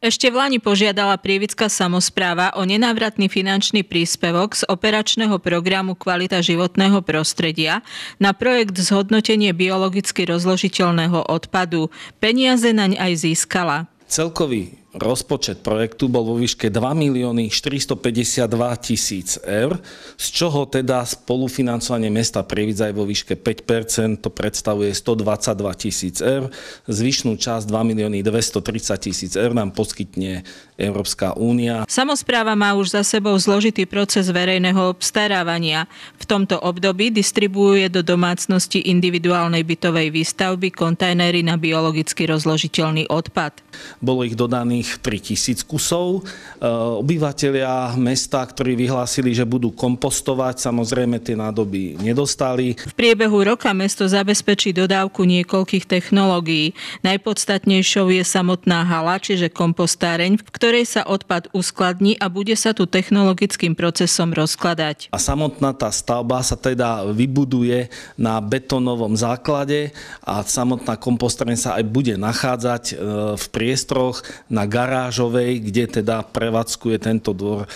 Ešte v Lani požiadala Prievická samozpráva o nenávratný finančný príspevok z operačného programu Kvalita životného prostredia na projekt zhodnotenie biologicky rozložiteľného odpadu. Peniaze naň aj získala. Celkový Rozpočet projektu bol vo výške 2 milióny 452 tisíc eur, z čoho teda spolufinancovanie mesta Prievidza je vo výške 5 to predstavuje 122 tisíc eur. Zvyšnú časť 2 milióny 230 tisíc eur nám poskytne Európska únia. Samozpráva má už za sebou zložitý proces verejného obstarávania. V tomto období distribuuje do domácnosti individuálnej bytovej výstavby kontajnery na biologicky rozložiteľný odpad. Bolo ich dodaných vydaných 3000 kusov. E, obyvatelia mesta, ktorí vyhlásili, že budú kompostovať, samozrejme tie nádoby nedostali. V priebehu roka mesto zabezpečí dodávku niekoľkých technológií. Najpodstatnejšou je samotná hala, čiže kompostáreň, v ktorej sa odpad uskladní a bude sa tu technologickým procesom rozkladať. A samotná tá stavba sa teda vybuduje na betónovom základe a samotná kompostáreň sa aj bude nachádzať e, v priestoroch na Garážovej, kde teda prevádzkuje tento dvor eh,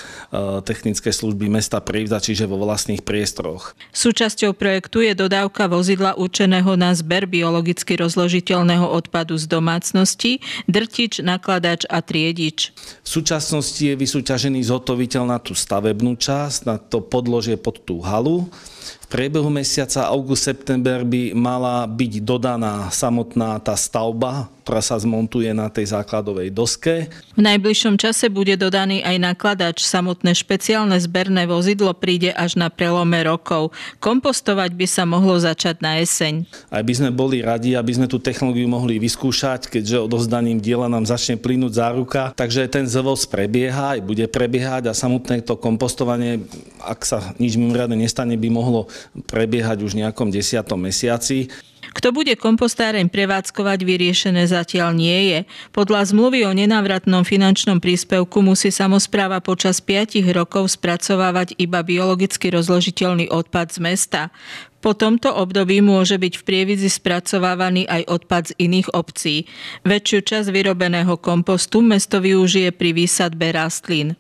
technické služby mesta Prívda, čiže vo vlastných priestoroch. Súčasťou projektu je dodávka vozidla určeného na zber biologicky rozložiteľného odpadu z domácnosti, drtič, nakladač a triedič. V súčasnosti je vysúťažený zhotoviteľ na tú stavebnú časť, na to podložie pod tú halu. V priebehu mesiaca august-september by mala byť dodaná samotná tá stavba ktorá sa zmontuje na tej základovej doske. V najbližšom čase bude dodaný aj nakladač. Samotné špeciálne zberné vozidlo príde až na prelome rokov. Kompostovať by sa mohlo začať na jeseň. Aj by sme boli radi, aby sme tú technológiu mohli vyskúšať, keďže odozdaním diela nám začne plynúť záruka. Takže ten zvoz prebieha aj bude prebiehať a samotné to kompostovanie, ak sa nič mimoriadne nestane, by mohlo prebiehať už v nejakom desiatom mesiaci. Kto bude kompostáreň prevádzkovať, vyriešené zatiaľ nie je. Podľa zmluvy o nenávratnom finančnom príspevku musí samozpráva počas 5 rokov spracovávať iba biologicky rozložiteľný odpad z mesta. Po tomto období môže byť v prievidzi spracovávaný aj odpad z iných obcí. Väčšiu časť vyrobeného kompostu mesto využije pri výsadbe rastlín.